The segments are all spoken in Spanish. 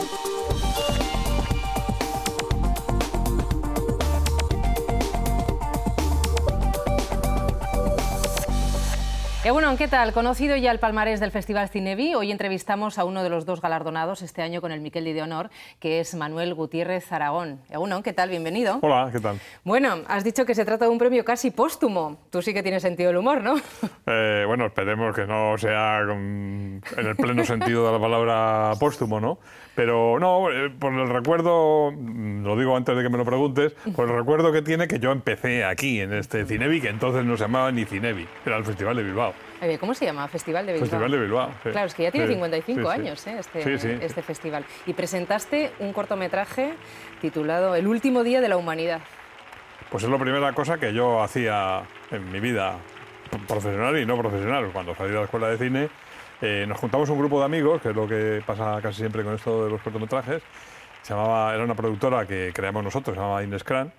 Música Egunon, eh, ¿qué tal? Conocido ya el palmarés del Festival Cinevi, hoy entrevistamos a uno de los dos galardonados este año con el Miquel de Honor, que es Manuel Gutiérrez Aragón. Egunon, eh, ¿qué tal? Bienvenido. Hola, ¿qué tal? Bueno, has dicho que se trata de un premio casi póstumo. Tú sí que tienes sentido del humor, ¿no? Eh, bueno, esperemos que no sea en el pleno sentido de la palabra póstumo, ¿no? Pero no, por el recuerdo, mm, lo digo antes de que me lo preguntes, por el recuerdo que tiene que yo empecé aquí, en este Cinevi, que entonces no se llamaba ni Cinevi, era el Festival de Bilbao. Eh, ¿Cómo se llama? Festival de Bilbao. Festival de Bilbao. Claro, es que ya tiene 55 años ¿eh? este, este, festival. Y presentaste un cortometraje titulado El último día de la humanidad. Pues es la primera cosa que yo hacía en mi vida profesional y no profesional. Cuando salí de la escuela de cine, eh, nos juntamos un grupo de amigos, que es lo que pasa casi siempre con esto de los cortometrajes. era una productora que creamos nosotros, se llamaba Innescran,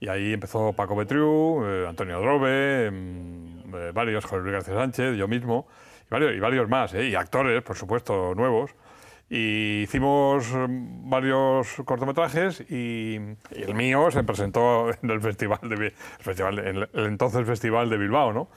y ahí empezó Paco Betriu, Antonio Drobe, mm, eh, varios, Jorge Luis García Sánchez, yo mismo, y varios, más, eh, y actores, por supuesto, nuevos. Y hicimos mm, varios cortometrajes y, el mío se presentó en el festival de, el entonces festival de Bilbao, ¿no?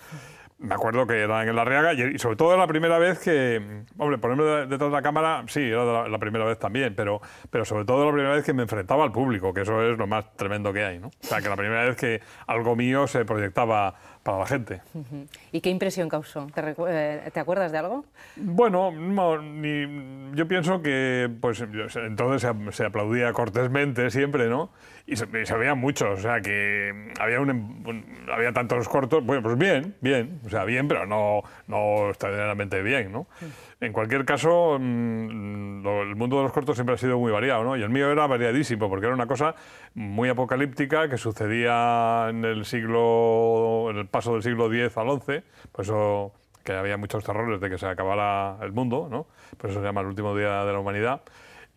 me acuerdo que era en la Riaga y, sobre todo era la primera vez que, mm, hombre, ponerme detrás de la cámara, sí, era la, primera vez también, pero, pero sobre todo la primera vez que me enfrentaba al público, que eso es lo más tremendo que hay, ¿no? O sea, que la primera vez que algo mío se proyectaba para la gente. ¿Y qué impresión causó? ¿Te, eh, acuerdas de algo? Bueno, yo pienso que pues, entonces se, aplaudía cortésmente siempre, ¿no? Y se, veía mucho, o sea, que había, em, un, había tantos cortos, bueno, pues bien, bien, o sea, bien, pero no, no extraordinariamente bien, ¿no? En cualquier caso, mm, el mundo de los cortos siempre ha sido muy variado, ¿no? Y el mío era variadísimo, porque era una cosa muy apocalíptica que sucedía en el siglo, en el paso del siglo X al XI, por eso que había muchos terrores de que se acabara el mundo, ¿no? Por eso se llama el último día de la humanidad.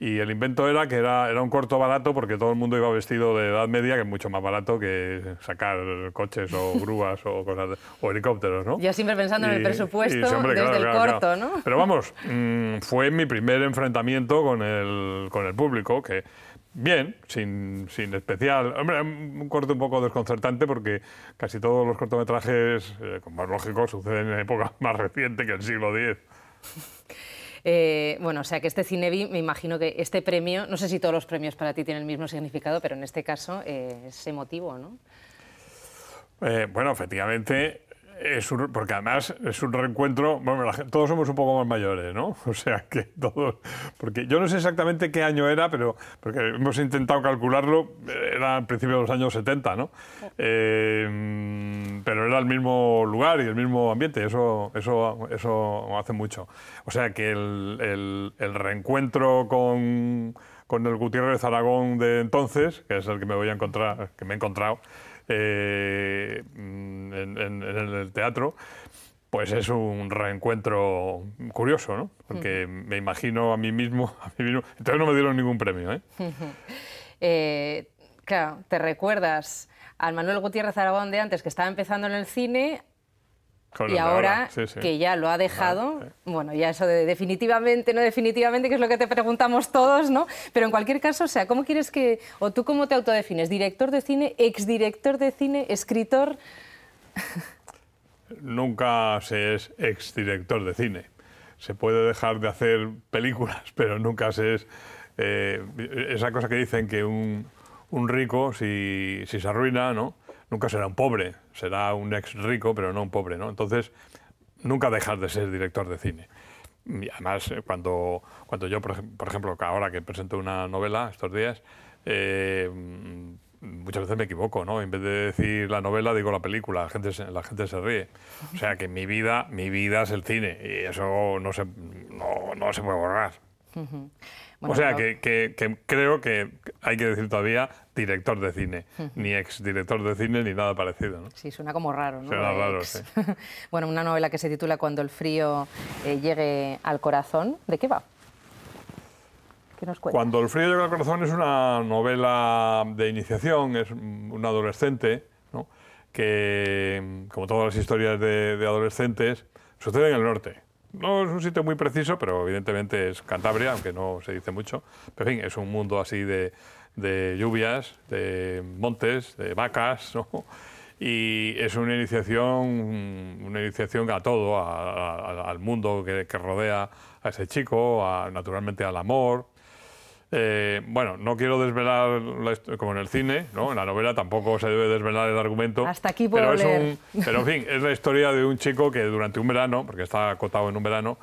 Y el invento era que era, era un corto barato porque todo el mundo iba vestido de edad media, que es mucho más barato que sacar coches o grúas o, cosas, o helicópteros, ¿no? Yo siempre pensando en el presupuesto desde el corto, ¿no? Pero vamos, mm, fue mi primer enfrentamiento con el, con el público, que bien, sin, sin, especial. Hombre, un corto un poco desconcertante porque casi todos los cortometrajes, eh, con como lógico, suceden en época más reciente que el siglo X. Eh, bueno, o sea que este Cinebi, me imagino que este premio, no sé si todos los premios para ti tienen el mismo significado, pero en este caso eh, es emotivo, ¿no? Eh, bueno, efectivamente, es porque además es un reencuentro, bueno, todos somos un poco más mayores, ¿no? O sea que todos, porque yo no sé exactamente qué año era, pero porque hemos intentado calcularlo, era al principio de los años 70, ¿no? Eh, pero era el mismo lugar y el mismo ambiente, eso, eso, eso hace mucho. O sea que el, el, el reencuentro con, con el Gutiérrez Aragón de entonces, que es el que me voy a encontrar, que me he encontrado, eh, mm, en, el teatro, pues es un reencuentro curioso, ¿no? Porque me imagino a mí mismo, Entonces no me dieron ningún premio, ¿eh? eh claro, te recuerdas al Manuel Gutiérrez Aragón de antes, que estaba empezando en el cine, y ahora que ya lo ha dejado, eh. bueno, ya eso de definitivamente, no definitivamente, que es lo que te preguntamos todos, ¿no? Pero en cualquier caso, o sea, ¿cómo quieres que, o tú cómo te autodefines? ¿Director de cine, exdirector de cine, escritor? Nunca se es exdirector de cine. Se puede dejar de hacer películas, pero nunca se es... Eh, esa cosa que dicen que un, rico, si se arruina, ¿no? nunca será un pobre, será un ex rico, pero no un pobre, ¿no? Entonces, nunca dejar de ser director de cine. además, eh, cuando, cuando yo, por, ejemplo, ahora que presento una novela estos días, eh, muchas veces me equivoco, ¿no? En vez de decir la novela, digo la película, la gente se, la gente se ríe. O sea que mi vida, mi vida es el cine y eso no se, no, no se puede borrar o sea, que, creo que hay que decir todavía director de cine, ni ex director de cine ni nada parecido. ¿no? Sí, suena como raro, ¿no? Suena eh, raro, pues, sí. bueno, una novela que se titula Cuando el frío eh, llegue al corazón. ¿De qué va? ¿Qué nos cuenta? Cuando el frío llegue al corazón es una novela de iniciación, es un adolescente, ¿no? que, como todas las historias de adolescentes, sucede en el norte. No es un sitio muy preciso, pero evidentemente es Cantabria, aunque no se dice mucho. Pero en fin, es un mundo así de, de lluvias, de montes, de vacas, ¿no? Y es una iniciación, una iniciación a todo, al mundo que, que rodea a ese chico, a, naturalmente al amor, eh, bueno, no quiero desvelar, como en el cine, ¿no? en la novela tampoco se debe desvelar el argumento. Hasta aquí puedo pero, Es un, pero en fin, es la historia de un chico que durante un verano, porque está acotado en un verano,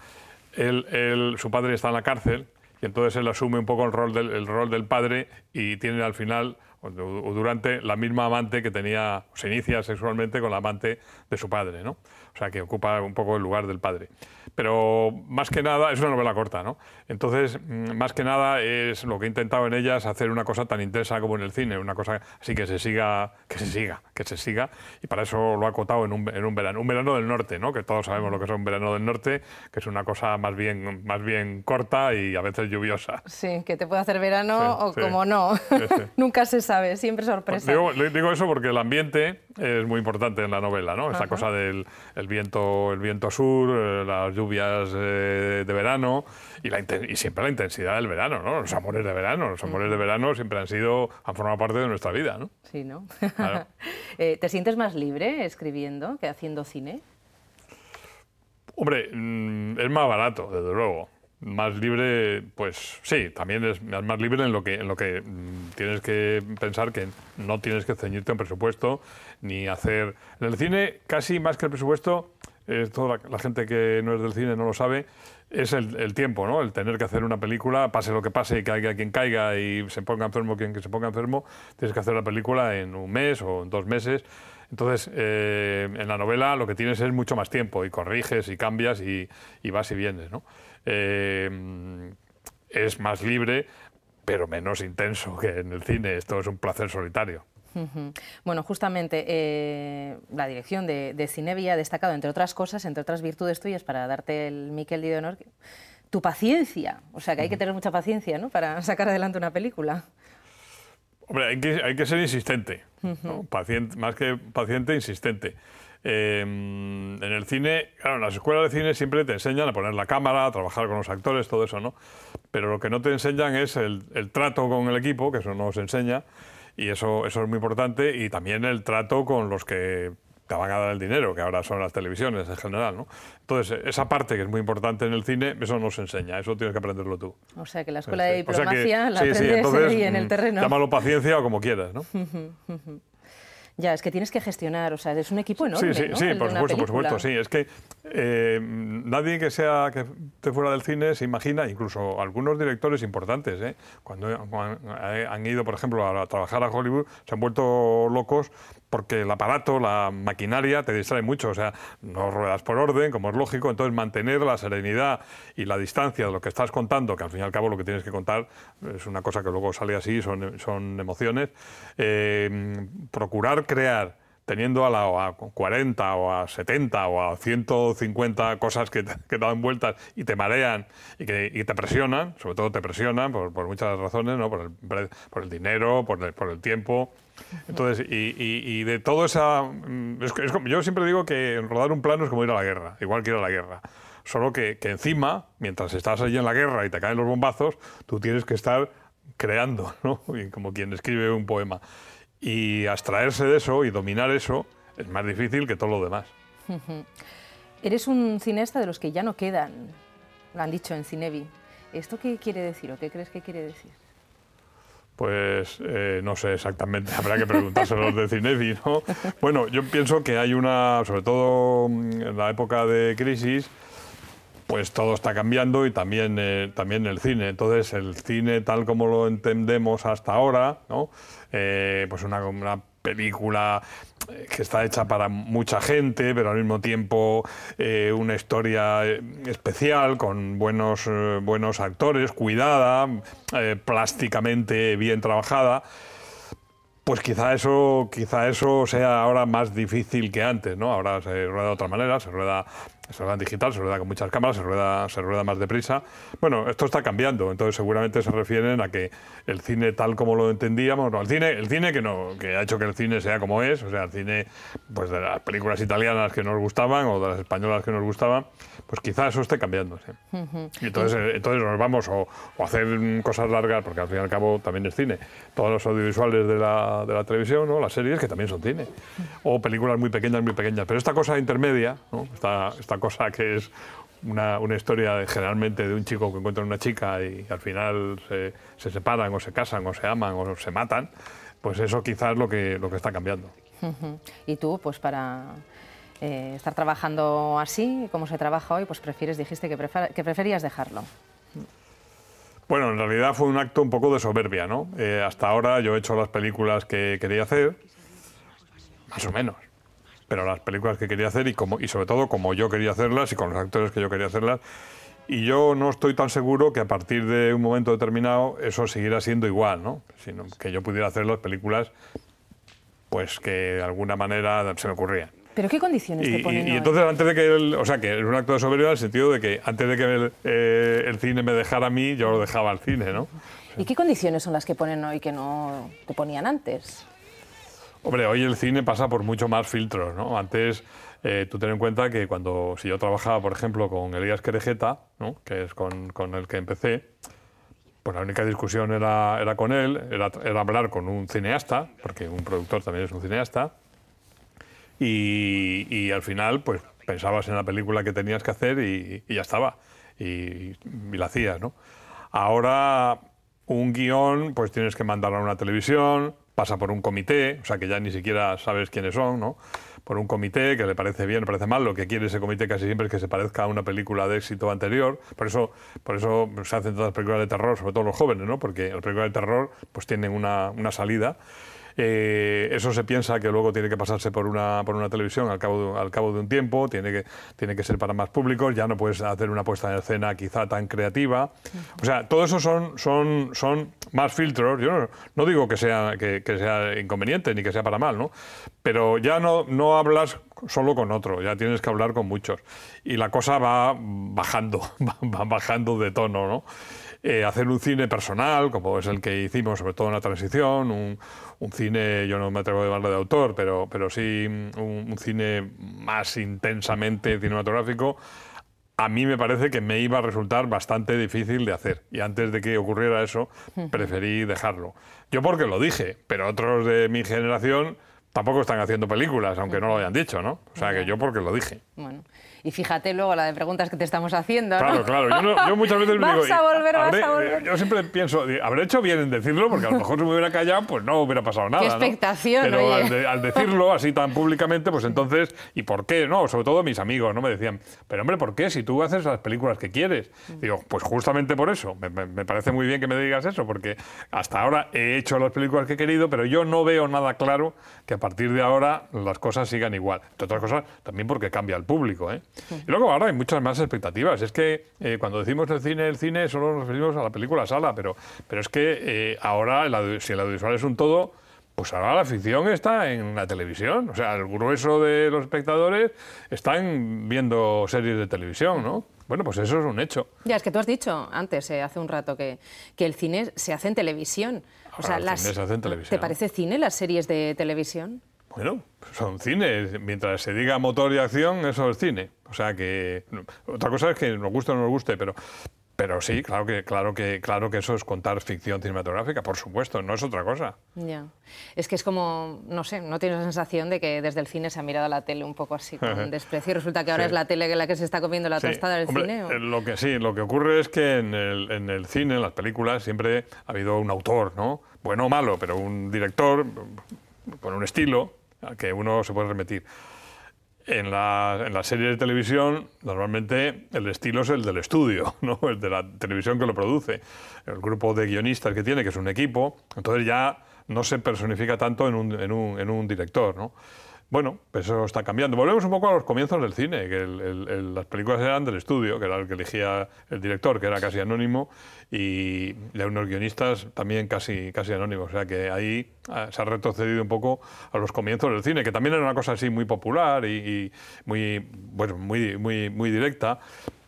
su padre está en la cárcel y entonces él asume un poco el rol del, el rol del padre y tiene al final o durante la misma amante que tenía, se inicia sexualmente con la amante de su padre, ¿no? O sea, que ocupa un poco el lugar del padre. Pero más que nada, es una novela corta, ¿no? Entonces, mm, más que nada es lo que he intentado en ella... ...es hacer una cosa tan intensa como en el cine, una cosa así que se siga, que se siga, que se siga, y para eso lo ha acotado en un, en un verano, un verano del norte, ¿no? Que todos sabemos lo que es un verano del norte, que es una cosa más bien, más bien corta y a veces lluviosa. Sí, que te puede hacer verano o como no, nunca se sabe siempre sorpresa. Digo, eso porque el ambiente es muy importante en la novela, ¿no? Esta cosa del viento, el viento sur, eh, las lluvias eh, de verano y, siempre la intensidad del verano, ¿no? Los amores de verano, los amores de verano siempre han sido, han formado parte de nuestra vida, ¿no? Sí, ¿no? Eh, ¿Te sientes más libre escribiendo que haciendo cine? Hombre, mm, es más barato, desde luego. Más libre, pues sí, también es más libre en lo que, en lo que mm, tienes que pensar que no tienes que ceñirte a un presupuesto ni hacer... En el cine, casi más que el presupuesto, toda la, gente que no es del cine no lo sabe, es el, tiempo, ¿no? El tener que hacer una película, pase lo que pase y caiga quien caiga y se ponga enfermo quien se ponga enfermo, tienes que hacer la película en un mes o en dos meses. Entonces, eh, en la novela lo que tienes es mucho más tiempo y corriges y cambias y, y vas y vienes, ¿no? Eh, es más libre, pero menos intenso que en el cine. Esto es un placer solitario. Bueno, justamente eh, la dirección de, de Cinevia ha destacado, entre otras cosas, entre otras virtudes tuyas, para darte el Miquel de honor, tu paciencia. O sea, que hay que tener mucha paciencia ¿no? para sacar adelante una película. Hombre, hay que, ser insistente. más que paciente, insistente. Em, en el cine, claro, en las escuelas de cine siempre te enseñan a poner la cámara, a trabajar con los actores, todo eso, ¿no? Pero lo que no te enseñan es el, trato con el equipo, que eso no se enseña, y eso, eso es muy importante, y también el trato con los que te van a dar el dinero, que ahora son las televisiones en general, ¿no? Entonces, esa parte que es muy importante en el cine, eso no se enseña, eso tienes que aprenderlo tú. O sea, que la escuela de diplomacia la aprendes ahí en el mm, terreno. Llámalo paciencia o como quieras, ¿no? Ya, es que tienes que gestionar, o sea, es un equipo enorme. Sí, sí, sí por supuesto, por supuesto, sí. Es que eh, nadie que sea que esté fuera del cine se imagina, incluso algunos directores importantes, ¿eh? cuando, han ido, por ejemplo, a, trabajar a Hollywood, se han vuelto locos porque el aparato, la maquinaria te distrae mucho, o sea, no ruedas por orden, como es lógico, entonces mantener la serenidad y la distancia de lo que estás contando, que al fin y al cabo lo que tienes que contar es una cosa que luego sale así, son, emociones, eh, procurar crear teniendo a la a 40 o a 70 o a 150 cosas que te, que dan vueltas y te marean y que y te presionan, sobre todo te presionan por, muchas razones, ¿no? por, el, por el dinero, por el, por el tiempo. Entonces, y, y, de todo esa... Mm, yo siempre digo que rodar un plano es como ir a la guerra, igual que ir a la guerra. Solo que, que encima, mientras estás allí en la guerra y te caen los bombazos, tú tienes que estar creando, ¿no? como quien escribe un poema. Y abstraerse de eso y dominar eso es más difícil que todo lo demás. Eres un cineasta de los que ya no quedan, lo han dicho en Cinevi. ¿Esto qué quiere decir o qué crees que quiere decir? Pues eh, no sé exactamente, habrá que preguntárselo a los de Cinevi, ¿no? Bueno, yo pienso que hay una, sobre todo en la época de crisis, pues todo está cambiando y también, eh, también el cine. Entonces, el cine tal como lo entendemos hasta ahora, ¿no? Eh, pues una, una película eh, que está hecha para mucha gente, pero al mismo tiempo una historia especial, con buenos, buenos actores, cuidada, plásticamente bien trabajada. Pues quizá eso, quizá eso sea ahora más difícil que antes, ¿no? Ahora se rueda de otra manera, se rueda se rueda en digital, se rueda con muchas cámaras, se rueda, se rueda más deprisa. Bueno, esto está cambiando, entonces seguramente se refieren a que el cine tal como lo entendíamos, no, el cine, el cine que no, que ha hecho que el cine sea como es, o sea, el cine pues de las películas italianas que nos gustaban o de las españolas que nos gustaban, pues quizás eso esté cambiando. Entonces, entonces nos vamos o, hacer cosas largas, porque al fin y al cabo también es cine. Todos los audiovisuales de la, de la televisión, ¿no? las series que también son cine. O películas muy pequeñas, muy pequeñas. Pero esta cosa intermedia, ¿no? está cosa que es una, historia generalmente de un chico que encuentra una chica y al final se, separan o se casan o se aman o se matan, pues eso quizás lo que, lo que está cambiando. Y tú, pues para eh, estar trabajando así, como se trabaja hoy, pues prefieres, dijiste que, preferías dejarlo. Bueno, en realidad fue un acto un poco de soberbia, ¿no? Eh, hasta ahora yo he hecho las películas que quería hacer, más o menos pero las películas que quería hacer y, como, y sobre todo como yo quería hacerlas y con los actores que yo quería hacerlas. Y yo no estoy tan seguro que a partir de un momento determinado eso siguiera siendo igual, ¿no? Sino que yo pudiera hacer las películas pues que de alguna manera se me ocurrían. ¿Pero qué condiciones y, te ponen? Y, y entonces, antes de que el, o sea, que es un acto de soberbia en el sentido de que antes de que el, eh, el cine me dejara a mí, yo lo dejaba al cine, ¿no? ¿Y qué condiciones son las que ponen hoy que no te ponían antes? Hombre, hoy el cine pasa por mucho más filtros, ¿no? Antes, eh, tú ten en cuenta que cuando, si yo trabajaba, por ejemplo, con Elías Querejeta, ¿no? que es con, con, el que empecé, pues la única discusión era, era con él, era, hablar con un cineasta, porque un productor también es un cineasta, y, al final, pues pensabas en la película que tenías que hacer y, ya estaba, y, la hacías, ¿no? Ahora, un guión, pues tienes que mandarlo a una televisión, pasa por un comité, o sea que ya ni siquiera sabes quiénes son, ¿no? Por un comité que le parece bien, le parece mal, lo que quiere ese comité casi siempre es que se parezca a una película de éxito anterior, por eso, por eso se hacen todas las películas de terror, sobre todo los jóvenes, ¿no? Porque las películas de terror pues tienen una, una salida. Eh, eso se piensa que luego tiene que pasarse por una, por una televisión al cabo, de, al cabo de un tiempo, tiene que, tiene que ser para más públicos, ya no puedes hacer una puesta en escena quizá tan creativa. O sea, todo eso son, son, son más filtros. Yo no, digo que sea, sea inconveniente ni que sea para mal, ¿no? Pero ya no, no hablas solo con otro, ya tienes que hablar con muchos. Y la cosa va bajando, va bajando de tono, ¿no? Eh, hacer un cine personal, como es el que hicimos, sobre todo en la transición, un, cine, yo no me atrevo a llamarlo de autor, pero, pero sí un, cine más intensamente cinematográfico, a mí me parece que me iba a resultar bastante difícil de hacer. Y antes de que ocurriera eso, preferí dejarlo. Yo porque lo dije, pero otros de mi generación tampoco están haciendo películas, aunque no lo hayan dicho, ¿no? O sea, que yo porque lo dije. Bueno. Y fíjate luego la de preguntas que te estamos haciendo. ¿no? Claro, claro. Yo, no, yo muchas veces me digo, a volver, vas a volver. Yo siempre pienso, habré hecho bien en decirlo, porque a lo mejor si me hubiera callado, pues no hubiera pasado nada. Qué expectación, ¿no? Pero Al, al, decirlo así tan públicamente, pues entonces, ¿y por qué? No, sobre todo mis amigos, ¿no? Me decían, pero hombre, ¿por qué? Si tú haces las películas que quieres. Mm. Digo, pues justamente por eso. Me, me parece muy bien que me digas eso, porque hasta ahora he hecho las películas que he querido, pero yo no veo nada claro que a partir de ahora las cosas sigan igual. Entre otras cosas, también porque cambia el público, ¿eh? Y luego ahora hay muchas más expectativas. Es que eh, cuando decimos el cine, el cine, solo nos referimos a la película sala, pero, pero es que eh, ahora si el audiovisual es un todo, pues ahora la ficción está en la televisión. O sea, el grueso de los espectadores están viendo series de televisión, ¿no? Bueno, pues eso es un hecho. Ya, es que tú has dicho antes, eh, hace un rato, que, el cine se hace en televisión. o sea, las, se hace en televisión. ¿Te parece cine las series de televisión? Bueno, son cines. Mientras se diga motor y acción, eso es cine. O sea que. Otra cosa es que nos guste o no nos guste, pero. Pero sí, claro que, claro que, claro que eso es contar ficción cinematográfica, por supuesto, no es otra cosa. Ya. Es que es como, no sé, no tienes la sensación de que desde el cine se ha mirado a la tele un poco así con desprecio. y Resulta que ahora es la tele la que se está comiendo la tostada del cine. Eh, lo que sí, lo que ocurre es que en el, en el cine, en las películas, siempre ha habido un autor, ¿no? Bueno o malo, pero un director con un estilo que uno se puede remitir. En la, en la serie de televisión, normalmente el estilo es el del estudio, ¿no? el de la televisión que lo produce, el grupo de guionistas que tiene, que es un equipo, entonces ya no se personifica tanto en un, director. Bueno, pues eso está cambiando. Volvemos un poco a los comienzos del cine, que las películas eran del estudio, que era el que elegía el director, que era casi anónimo, y de unos guionistas también casi, casi anónimos. O sea que ahí ah, se ha retrocedido un poco a los comienzos del cine, que también era una cosa así muy popular y, muy, bueno, muy, muy, muy directa.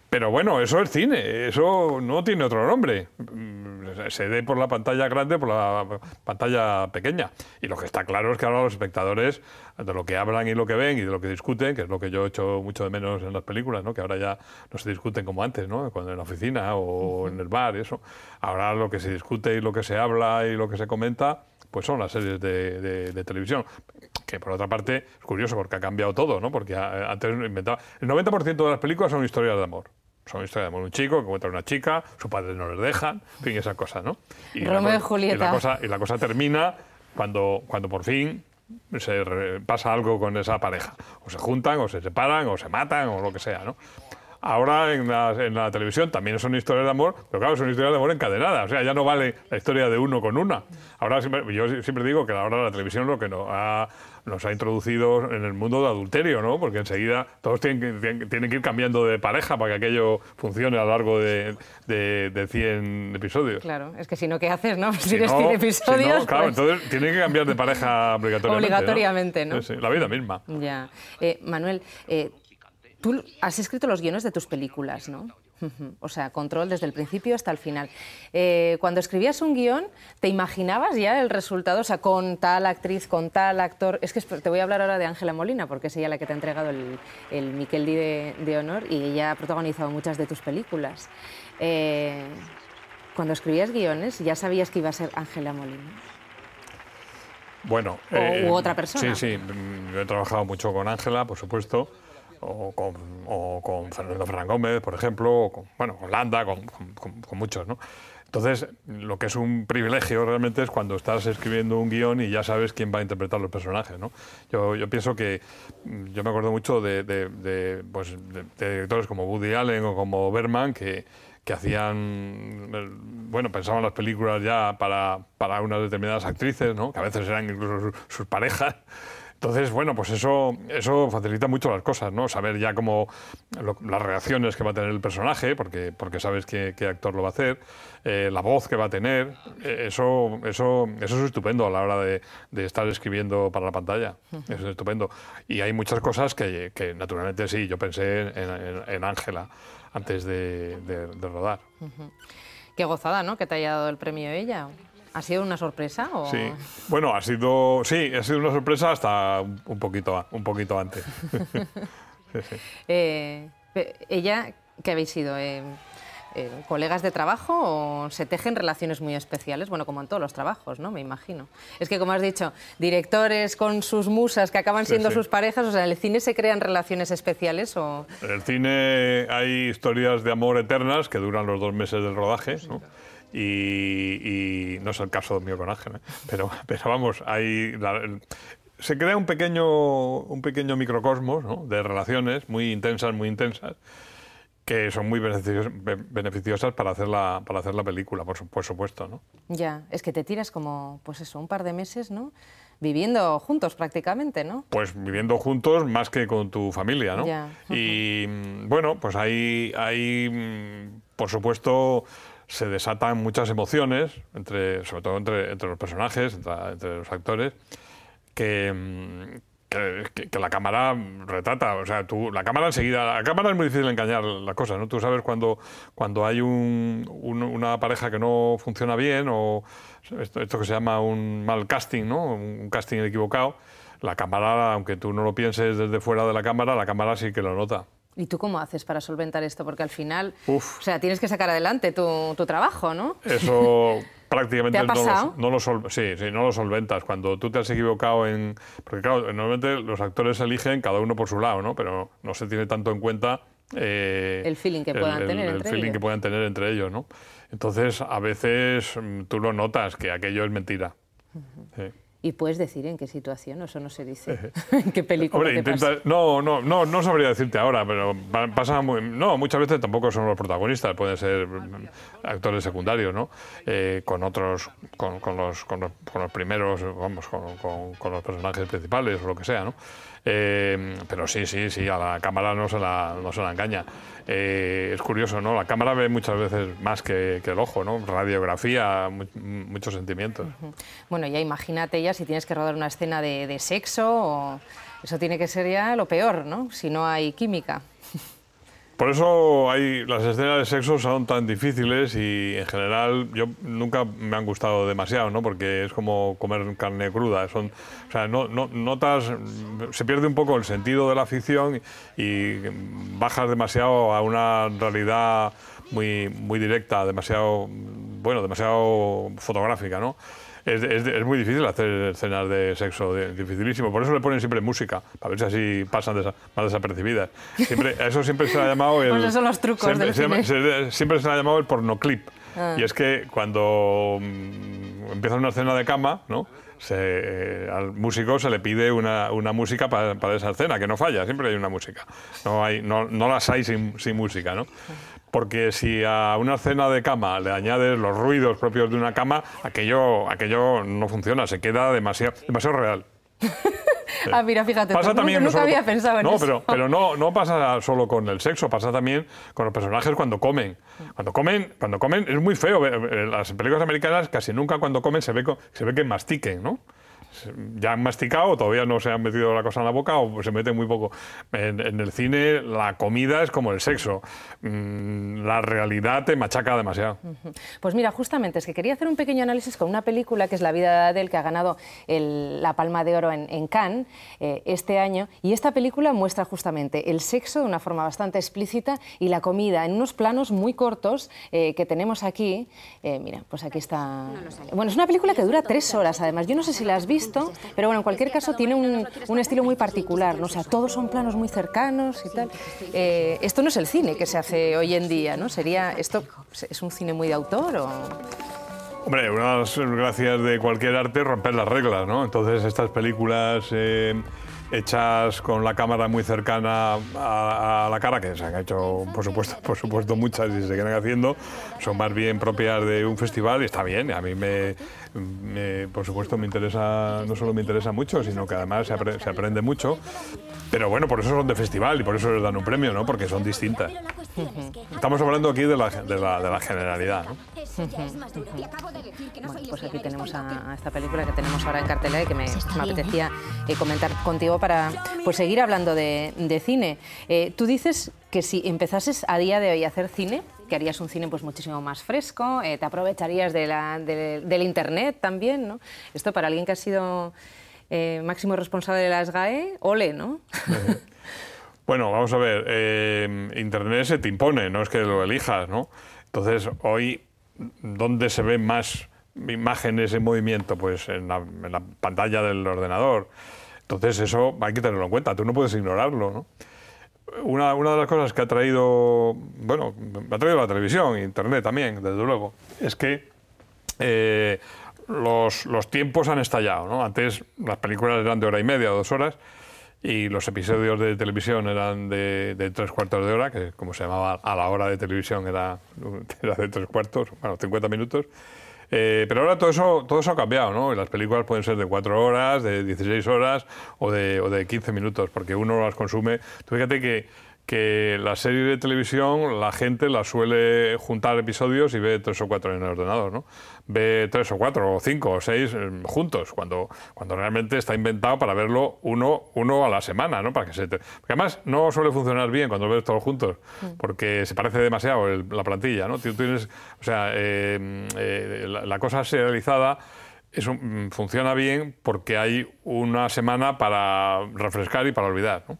Pero bueno, eso es cine, eso no tiene otro nombre. Mm, se dé por la pantalla grande, por la pantalla pequeña. Y lo que está claro es que ahora los espectadores, de lo que hablan y lo que ven y de lo que discuten, que es lo que yo he hecho mucho de menos en las películas, ¿no? que ahora ya no se discuten como antes, ¿no? cuando en la oficina o en el bar, eso. Ahora lo que se discute y lo que se habla y lo que se comenta pues son las series de, televisión. Que por otra parte es curioso porque ha cambiado todo, ¿no? Porque antes inventaba. El 90% de las películas son historias de amor son historias de amor... un chico que encuentra a una chica, su padre no les deja... en fin, esa cosa, ¿no? Y Romeo la, y Julieta. Y la cosa, termina cuando, cuando por fin se pasa algo con esa pareja. O se juntan, o se separan, o se matan, o lo que sea, ¿no? ahora en la, televisión también son historias de amor, pero claro, son historias de amor encadenadas, o sea, ya no vale la historia de uno con una. Ahora yo siempre digo que ahora la televisión lo que nos ha, nos ha introducido en el mundo de adulterio, ¿no? Porque enseguida todos tienen que, tienen que ir cambiando de pareja para que aquello funcione a lo largo de, de, 100 episodios. Claro, es que si no, ¿qué haces, no? Si, 100 episodios... claro, pues entonces tienen que cambiar de pareja obligatoriamente. Obligatoriamente, ¿no? la vida misma. Ya. Eh, Manuel, eh, Tú has escrito los guiones de tus películas, ¿no? O sea, control desde el principio hasta el final. Eh, cuando escribías un guión, ¿te imaginabas ya el resultado? O sea, con tal actriz, con tal actor. Es que te voy a hablar ahora de Ángela Molina, porque es ella la que te ha entregado el, Miquel de, Honor y ella ha protagonizado muchas de tus películas. Eh, cuando escribías guiones, ¿ya sabías que iba a ser Ángela Molina? Bueno. O, u eh, otra persona. Sí, sí. he trabajado mucho con Ángela, por supuesto o con, con Fernando Fernández Gómez, por ejemplo, o con, bueno, con Landa, con, muchos, ¿no? Entonces, lo que es un privilegio realmente es cuando estás escribiendo un guión y ya sabes quién va a interpretar los personajes, ¿no? Yo, pienso que... Mm, yo me acuerdo mucho de, pues, directores como Woody Allen o como Berman que, que hacían, bueno, pensaban las películas ya para, para unas determinadas actrices, ¿no? que a veces eran incluso sus parejas, entonces, bueno, pues eso, eso facilita mucho las cosas, ¿no? Saber ya cómo las reacciones que va a tener el personaje, porque, porque sabes qué, actor lo va a hacer, eh, la voz que va a tener, eh, eso, eso, eso es estupendo a la hora de, estar escribiendo para la pantalla. es estupendo. Y hay muchas cosas que, naturalmente sí, yo pensé en Ángela antes de, rodar. Qué gozada, ¿no? Que te haya dado el premio ella. ¿Ha sido una sorpresa? O... Sí, bueno, ha sido, sí, ha sido una sorpresa hasta un poquito, un poquito antes. Eh, ella, ¿qué habéis sido? Eh, eh, ¿Colegas de trabajo o se tejen relaciones muy especiales? Bueno, como en todos los trabajos, ¿no? Me imagino. Es que, como has dicho, directores con sus musas que acaban siendo sus parejas, o sea, ¿en el cine se crean relaciones especiales o...? En el cine hay historias de amor eternas que duran los dos meses del rodaje, ¿no? y, no es el caso mío con Ángel, ¿eh? pero, pero vamos, hay... se crea un pequeño, un pequeño microcosmos de relaciones muy intensas, muy intensas, que son muy beneficiosas para hacer la, para hacer la película, por, supuesto. ¿no? Ya, es que te tiras como, pues eso, un par de meses, ¿no? Viviendo juntos prácticamente, ¿no? Pues viviendo juntos más que con tu familia, ¿no? Y bueno, pues hay, ahí por supuesto, se desatan muchas emociones, entre, sobre todo entre, entre los personajes, entre, los actores, que, que, la cámara retrata. O sea, tú, la cámara enseguida. La cámara es muy difícil engañar las cosas, ¿no? Tú sabes cuando, cuando hay un, una pareja que no funciona bien o esto, que se llama un mal casting, ¿no? Un casting equivocado. La cámara, aunque tú no lo pienses desde fuera de la cámara, la cámara sí que lo nota. ¿Y tú cómo haces para solventar esto? Porque al final, o sea, tienes que sacar adelante tu, trabajo, ¿no? Eso prácticamente no, lo sí, no lo solventas. Cuando tú te has equivocado en... Porque claro, normalmente los actores eligen cada uno por su lado, ¿no? Pero no se tiene tanto en cuenta... Eh, el feeling que puedan tener el, entre feeling ellos. que puedan tener entre ellos, ¿no? Entonces, a veces mm, tú lo notas, que aquello es mentira y puedes decir en qué situación, eso no se dice, en qué película No, no, no, no sabría decirte ahora, pero pasa muy, no, muchas veces tampoco son los protagonistas, pueden ser mm, mm, actores secundarios, ¿no? Eh, con otros, con, los, con, los, primeros, vamos, con, los personajes principales o lo que sea, ¿no? Eh, pero sí, sí, sí, a la cámara no se la, no se la engaña. Eh, es curioso, ¿no? La cámara ve muchas veces más que, el ojo, ¿no? Radiografía, muchos sentimientos. Bueno, ya imagínate ya si tienes que rodar una escena de, sexo, eso tiene que ser ya lo peor, ¿no? Si no hay química. Por eso hay, las escenas de sexo son tan difíciles y en general yo nunca me han gustado demasiado, ¿no? Porque es como comer carne cruda. Son, o sea, no, notas, se pierde un poco el sentido de la ficción y bajas demasiado a una realidad muy, muy directa, demasiado, bueno, demasiado fotográfica, ¿no? es, es, es, muy difícil hacer escenas de sexo, dificilísimo. Por eso le ponen siempre música, para ver si así pasan más desapercibidas. Siempre, eso siempre se ha llamado el... siempre, le ha llamado el pornoclip. clip ah. Y es que cuando empiezan mm, empieza una escena de cama, ¿no? Eh, al músico se le pide una, una música para, esa escena, que no falla, siempre hay una música. No, hay, no, no las hay sin, sin música, ¿no? porque si a una cena de cama le añades los ruidos propios de una cama, aquello, aquello no funciona, se queda demasiado, demasiado real. Ah, mira, fíjate, nunca, había pensado en no, eso. Pero, pero no, pasa solo con el sexo, pasa también con los personajes cuando comen. Cuando comen, cuando comen es muy feo. en Las películas americanas casi nunca cuando comen se ve, se ve que mastiquen, ¿no? ya han masticado, todavía no se han metido la cosa en la boca o se mete muy poco. En, el cine la comida es como el sexo, mm, la realidad te machaca demasiado. Pues mira, justamente es que quería hacer un pequeño análisis con una película que es La vida de Adel que ha ganado la Palma de Oro en, Cannes eh, este año, y esta película muestra justamente el sexo de una forma bastante explícita y la comida en unos planos muy cortos eh, que tenemos aquí. Eh, mira, pues aquí está... Bueno, es una película que dura tres horas, además. Yo no sé si la has visto pero bueno, en cualquier caso tiene un, estilo muy particular, ¿no? o sea, todos son planos muy cercanos y tal. Eh, esto no es el cine que se hace hoy en día, ¿no? Sería, ¿esto es un cine muy de autor o...? Hombre, una de las gracias de cualquier arte es romper las reglas, ¿no? Entonces estas películas eh, hechas con la cámara muy cercana a, la cara, que se han hecho, por supuesto, por supuesto muchas y se siguen haciendo, son más bien propias de un festival y está bien. A mí me, por supuesto me interesa, no solo me interesa mucho, sino que además se, aprende mucho. Pero bueno, por eso son de festival y por eso les dan un premio, ¿no? Porque son distintas. Estamos hablando aquí de la, de la, generalidad, pues aquí tenemos a, esta película que tenemos ahora en cartelera y que me, apetecía eh, comentar contigo para pues, seguir hablando de, cine. Eh, Tú dices que si empezases a día de hoy a hacer cine, que harías un cine pues muchísimo más fresco, eh, te aprovecharías del internet también, ¿no? Esto para alguien que ha sido eh, máximo responsable de las SGAE, ole, ¿no? bueno, vamos a ver, eh, internet se te impone, no es que lo elijas, ¿no? Entonces, hoy, ¿dónde se ven más imágenes en movimiento? Pues en la pantalla del ordenador. Entonces, eso hay que tenerlo en cuenta, tú no puedes ignorarlo, ¿no? una, de las cosas que ha traído, bueno, ha traído la televisión, internet también, desde luego, es que eh, los, tiempos han estallado, ¿no? Antes las películas eran de hora y media dos horas y los episodios de televisión eran de, tres cuartos de hora, que como se llamaba a la hora de televisión era, era de tres cuartos, bueno, 50 minutos. Eh, pero ahora todo eso, todo eso ha cambiado, ¿no? Las películas pueden ser de 4 horas, de 16 horas o de, o de 15 minutos, porque uno las consume. fíjate que que la serie de televisión la gente la suele juntar episodios y ve tres o cuatro en el ordenador, ¿no? Ve tres o cuatro o cinco o seis eh, juntos, cuando, cuando realmente está inventado para verlo uno, uno a la semana, ¿no? Para que se Porque además no suele funcionar bien cuando lo ves todos juntos, mm. porque se parece demasiado la plantilla, ¿no? tienes, o sea, eh, eh, la, cosa serializada... Eso mm, funciona bien porque hay una semana para refrescar y para olvidar. ¿no?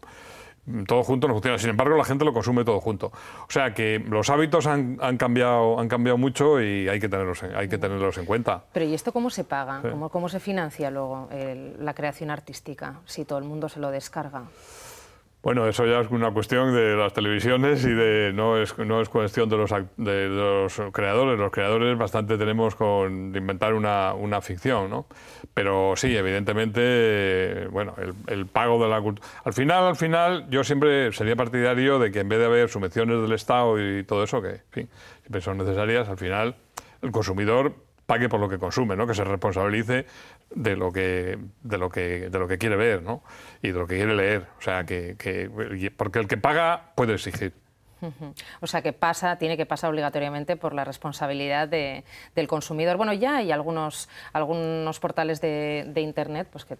todo junto no funciona. Sin embargo, la gente lo consume todo junto. O sea que los hábitos han, cambiado, han cambiado mucho y hay que, tenerlos en, hay que tenerlos en cuenta. Pero ¿y esto cómo se paga? ¿Cómo, ¿Cómo, se financia luego la creación artística si todo el mundo se lo descarga? Bueno, eso ya es una cuestión de las televisiones y de no es, no es cuestión de los, de, los creadores. Los creadores bastante tenemos con inventar una, una ficción, ¿no? Pero sí, evidentemente, bueno, el, pago de la cultura... Al final, al final, yo siempre sería partidario de que en vez de haber subvenciones del Estado y todo eso, que en siempre son necesarias, al final el consumidor pague por lo que consume, ¿no? que se responsabilice de lo que, de lo que, de lo que quiere ver ¿no? y de lo que quiere leer. O sea, que, que, porque el que paga puede exigir. O sea que pasa, tiene que pasar obligatoriamente por la responsabilidad de, del consumidor. Bueno, ya hay algunos, algunos portales de, de Internet pues que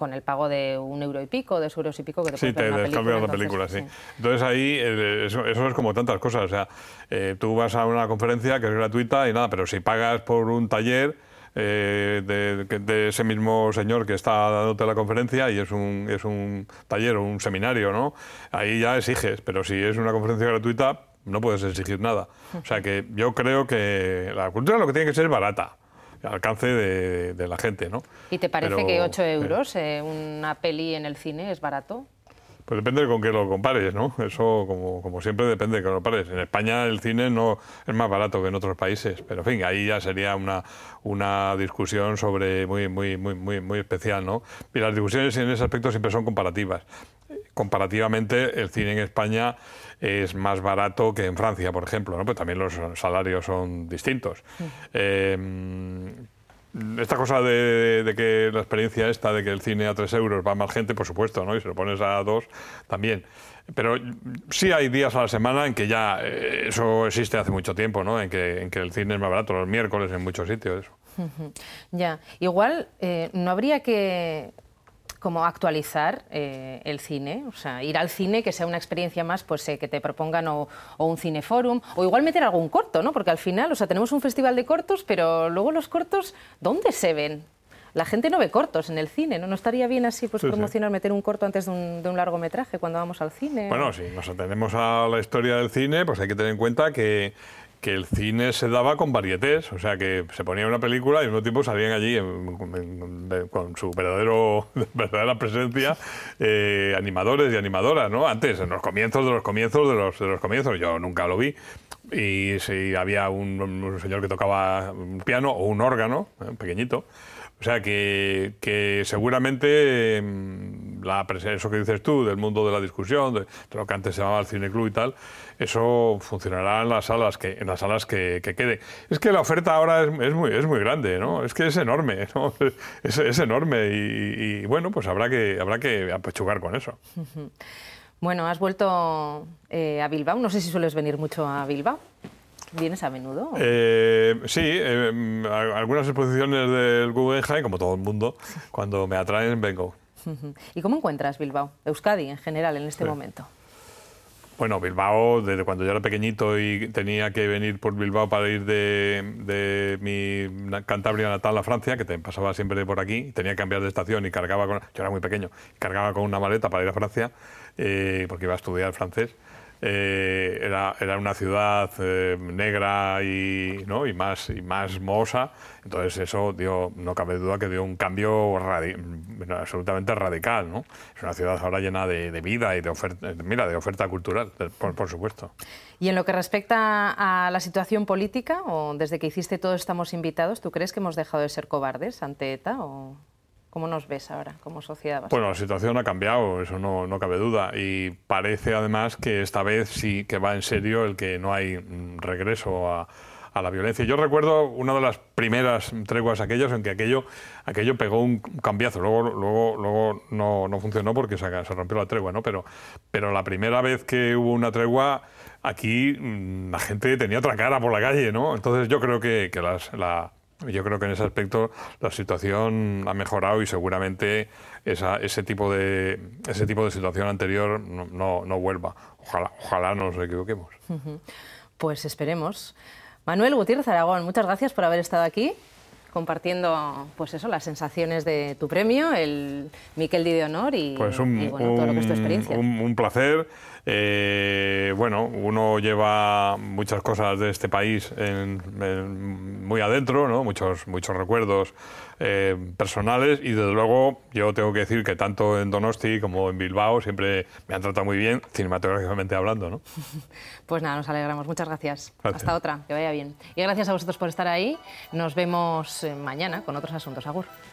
con el pago de un euro y pico, de dos euros y pico que te Sí, te la película, sí. Entonces ahí eh, eso, es como tantas cosas. O sea, eh, tú vas a una conferencia que es gratuita y nada, pero si pagas por un taller eh, de, ese mismo señor que está dándote la conferencia y es un, es un taller o un seminario, ¿no? Ahí ya exiges, pero si es una conferencia gratuita, no puedes exigir nada. O sea que yo creo que la cultura lo que tiene que ser es barata alcance de, la gente. ¿no? ¿Y te parece que 8 eh, euros eh, una peli en el cine es barato? Pues depende con qué lo compares, ¿no? Eso, como, siempre, depende de con lo compares. En España el cine no es más barato que en otros países, pero en fin, ahí ya sería una, una discusión sobre muy, muy, muy, muy, muy especial, ¿no? Y las discusiones en ese aspecto siempre son comparativas. Comparativamente, el cine en España es más barato que en Francia, por ejemplo, ¿no? pues también los salarios son distintos. Eh, esta cosa de, que la experiencia esta de que el cine a 3 euros va más gente, por supuesto, ¿no? Y se lo pones a 2 también. Pero sí hay días a la semana en que ya eh, eso existe hace mucho tiempo, ¿no? En que, en que el cine es más barato, los miércoles en muchos sitios, ya, igual eh, no habría que como actualizar eh, el cine, o sea, ir al cine que sea una experiencia más, pues eh, que te propongan o, un cineforum, o igual meter algún corto, ¿no? Porque al final, o sea, tenemos un festival de cortos, pero luego los cortos, ¿dónde se ven? La gente no ve cortos en el cine, ¿no? ¿No estaría bien así pues, promocionar, meter un corto antes de un, de un, largometraje cuando vamos al cine? Bueno, si nos atendemos a la historia del cine, pues hay que tener en cuenta que que el cine se daba con varietés, o sea que se ponía una película y al mismo tiempo salían allí con su verdadero, verdadera presencia eh, animadores y animadoras, ¿no? Antes, en los comienzos de los comienzos de los, de los comienzos, yo nunca lo vi, y si había un, señor que tocaba un piano o un órgano, ¿eh? pequeñito, o sea que, seguramente... Mm, la eso que dices tú, del mundo de la discusión, de, lo que antes se llamaba el cineclub y tal, eso funcionará en las salas que en las salas que, quede. Es que la oferta ahora es, muy, es muy grande, ¿no? Es que es enorme, ¿no? Es, enorme y, bueno, pues habrá que, habrá que apechugar con eso. Bueno, has vuelto eh, a Bilbao. No sé si sueles venir mucho a Bilbao. ¿Vienes a menudo? Eh, sí, em, algunas exposiciones del Guggenheim, como todo el mundo, cuando me atraen vengo. ¿Y cómo encuentras Bilbao, Euskadi en general en este momento? Bueno, Bilbao, desde cuando yo era pequeñito y tenía que venir por Bilbao para ir de, mi Cantabria natal a Francia, que te pasaba siempre por aquí, tenía que cambiar de estación y cargaba con... Yo era muy pequeño, cargaba con una maleta para ir a Francia, eh, porque iba a estudiar francés. Eh, era, era, una ciudad eh, negra y, ¿no? y, más, y más mohosa. Entonces eso dio, no cabe duda que dio un cambio absolutamente radical. ¿no? Es una ciudad ahora llena de, vida y de oferta, eh, mira, de oferta cultural, por, supuesto. Y en lo que respecta a la situación política, o desde que hiciste todo estamos invitados, ¿tú crees que hemos dejado de ser cobardes ante ETA? O... ¿Cómo nos ves ahora como sociedad? Bueno, la situación ha cambiado, eso no, no, cabe duda. Y parece además que esta vez sí que va en serio el que no hay mm, regreso a, a la violencia. Yo recuerdo una de las primeras treguas aquellas en que aquello, aquello pegó un cambiazo. Luego, luego, luego no, no funcionó porque se, se, rompió la tregua, ¿no? Pero, pero la primera vez que hubo una tregua, aquí mm, la gente tenía otra cara por la calle, ¿no? Entonces yo creo que, que las, la, yo creo que en ese aspecto la situación ha mejorado y seguramente esa, ese, tipo de, ese tipo de situación anterior no, no, vuelva. Ojalá, ojalá no nos equivoquemos. Pues esperemos. Manuel Gutiérrez Aragón, muchas gracias por haber estado aquí compartiendo pues eso, las sensaciones de tu premio, el Miquel Di de Honor y, pues todo lo que es tu experiencia. un placer eh, bueno, uno lleva muchas cosas de este país en, muy adentro, ¿no? muchos, muchos recuerdos eh, personales y desde luego yo tengo que decir que tanto en Donosti como en Bilbao siempre me han tratado muy bien, cinematográficamente hablando. ¿no? Pues nada, nos alegramos. Muchas gracias. gracias. Hasta otra, que vaya bien. Y gracias a vosotros por estar ahí. Nos vemos eh, mañana con otros asuntos. Agur.